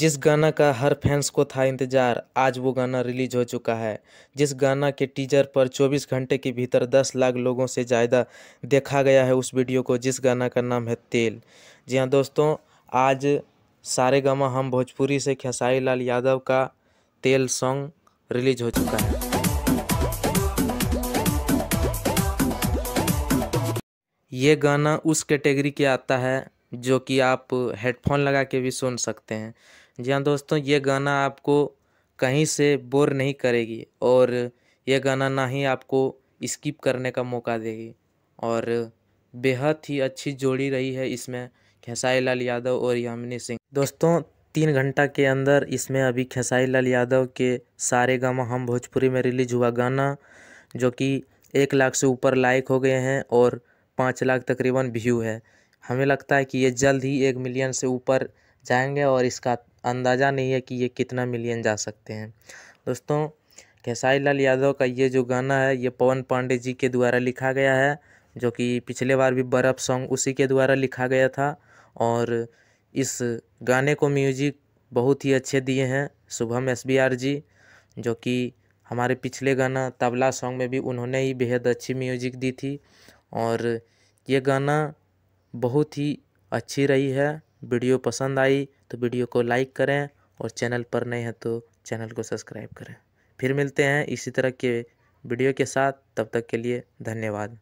जिस गाना का हर फैंस को था इंतज़ार आज वो गाना रिलीज हो चुका है जिस गाना के टीजर पर 24 घंटे के भीतर 10 लाख लोगों से ज़्यादा देखा गया है उस वीडियो को जिस गाना का नाम है तेल जी हाँ दोस्तों आज सारे गामा हम भोजपुरी से खेसारी लाल यादव का तेल सॉन्ग रिलीज हो चुका है ये गाना उस कैटेगरी के आता है जो कि आप हेडफोन लगा के भी सुन सकते हैं जी हाँ दोस्तों ये गाना आपको कहीं से बोर नहीं करेगी और ये गाना ना ही आपको स्किप करने का मौका देगी और बेहद ही अच्छी जोड़ी रही है इसमें खेसाई लाल यादव और यामिनी सिंह दोस्तों तीन घंटा के अंदर इसमें अभी खेसाई लाल यादव के सारे गामा हम भोजपुरी में रिलीज हुआ गाना जो कि एक लाख से ऊपर लाइक हो गए हैं और पाँच लाख तकरीबन व्यू है हमें लगता है कि ये जल्द ही एक मिलियन से ऊपर जाएंगे और इसका अंदाज़ा नहीं है कि ये कितना मिलियन जा सकते हैं दोस्तों खेसारी लाल यादव का ये जो गाना है ये पवन पांडे जी के द्वारा लिखा गया है जो कि पिछले बार भी बर्फ़ सॉन्ग उसी के द्वारा लिखा गया था और इस गाने को म्यूजिक बहुत ही अच्छे दिए हैं शुभम एस जी जो कि हमारे पिछले गाना तबला सॉन्ग में भी उन्होंने ही बेहद अच्छी म्यूजिक दी थी और ये गाना बहुत ही अच्छी रही है वीडियो पसंद आई तो वीडियो को लाइक करें और चैनल पर नए हैं तो चैनल को सब्सक्राइब करें फिर मिलते हैं इसी तरह के वीडियो के साथ तब तक के लिए धन्यवाद